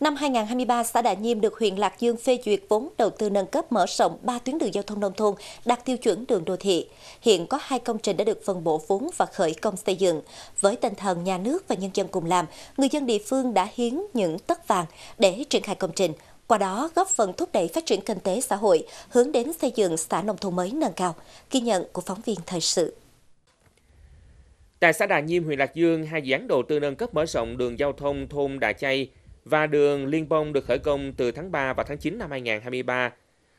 Năm 2023, xã Đà Nhiêm được huyện Lạc Dương phê duyệt vốn đầu tư nâng cấp mở rộng 3 tuyến đường giao thông nông thôn đạt tiêu chuẩn đường đô thị. Hiện có hai công trình đã được phân bổ vốn và khởi công xây dựng. Với tinh thần nhà nước và nhân dân cùng làm, người dân địa phương đã hiến những tất vàng để triển khai công trình, qua đó góp phần thúc đẩy phát triển kinh tế xã hội, hướng đến xây dựng xã nông thôn mới nâng cao, ghi nhận của phóng viên thời sự. Tại xã Đà Nhiêm, huyện Lạc Dương, hai dự án đầu tư nâng cấp mở rộng đường giao thông thôn Đà Chay và đường Liên Bông được khởi công từ tháng 3 và tháng 9 năm 2023.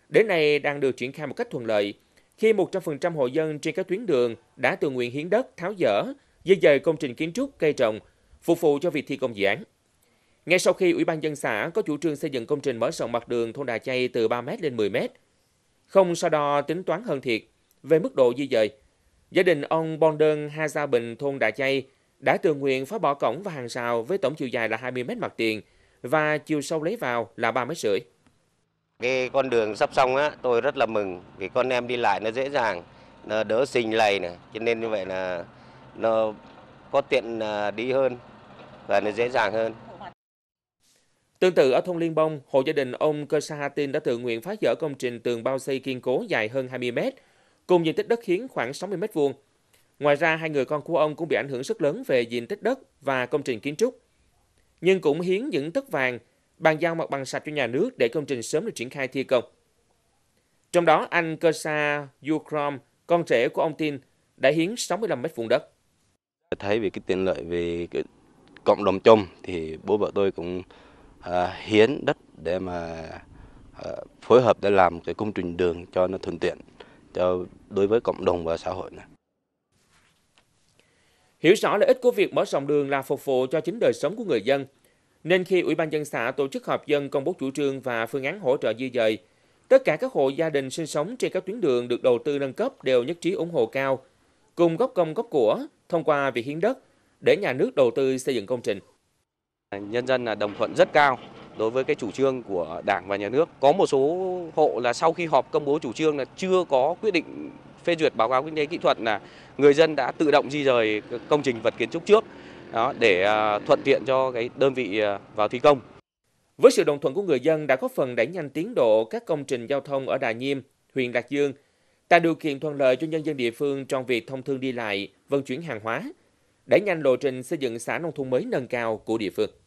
Đến nay đang được triển khai một cách thuận lợi, khi 100% hộ dân trên các tuyến đường đã tự nguyện hiến đất, tháo dỡ, di dời công trình kiến trúc, cây trồng, phục vụ cho việc thi công dự án. Ngay sau khi Ủy ban dân xã có chủ trương xây dựng công trình mở rộng mặt đường thôn Đà Chay từ 3m lên 10m, không so đo tính toán hơn thiệt về mức độ di dời. Gia đình ông Bon Đơn Ha Gia Bình thôn Đà Chay đã tự nguyện phá bỏ cổng và hàng rào với tổng chiều dài là 20 mét mặt tiền và chiều sâu lấy vào là 3 mét rưỡi. Cái con đường sắp xong á, tôi rất là mừng vì con em đi lại nó dễ dàng, nó đỡ sinh lầy này, cho nên như vậy là nó có tiện à, đi hơn và nó dễ dàng hơn. Tương tự ở thôn Liên Bông, hộ gia đình ông Cơ Sa Tin đã tự nguyện phá dỡ công trình tường bao xây kiên cố dài hơn 20 mét, cùng diện tích đất hiến khoảng 60 mét vuông Ngoài ra, hai người con của ông cũng bị ảnh hưởng rất lớn về diện tích đất và công trình kiến trúc. Nhưng cũng hiến những tấc vàng, bàn giao mặt bằng sạch cho nhà nước để công trình sớm được triển khai thi công. Trong đó, anh Kersa Yukrom, con rể của ông Tin, đã hiến 65 mét vuông đất. Thấy về cái tiện lợi về cái cộng đồng chung thì bố vợ tôi cũng à, hiến đất để mà à, phối hợp để làm cái công trình đường cho nó thuận tiện cho đối với cộng đồng và xã hội này. Hiểu rõ lợi ích của việc mở rộng đường là phục vụ cho chính đời sống của người dân, nên khi Ủy ban dân xã tổ chức họp dân công bố chủ trương và phương án hỗ trợ di dời, tất cả các hộ gia đình sinh sống trên các tuyến đường được đầu tư nâng cấp đều nhất trí ủng hộ cao, cùng góp công góp của thông qua việc hiến đất để nhà nước đầu tư xây dựng công trình. Nhân dân là đồng thuận rất cao đối với cái chủ trương của Đảng và Nhà nước. Có một số hộ là sau khi họp công bố chủ trương là chưa có quyết định phê duyệt báo cáo kinh tế kỹ thuật là người dân đã tự động di rời công trình vật kiến trúc trước đó, để à, thuận tiện cho cái đơn vị à, vào thi công. Với sự đồng thuận của người dân đã có phần đẩy nhanh tiến độ các công trình giao thông ở Đà Nhiêm, huyện Lạc Dương, tạo điều kiện thuận lợi cho nhân dân địa phương trong việc thông thương đi lại, vận chuyển hàng hóa, đẩy nhanh lộ trình xây dựng xã nông thôn mới nâng cao của địa phương.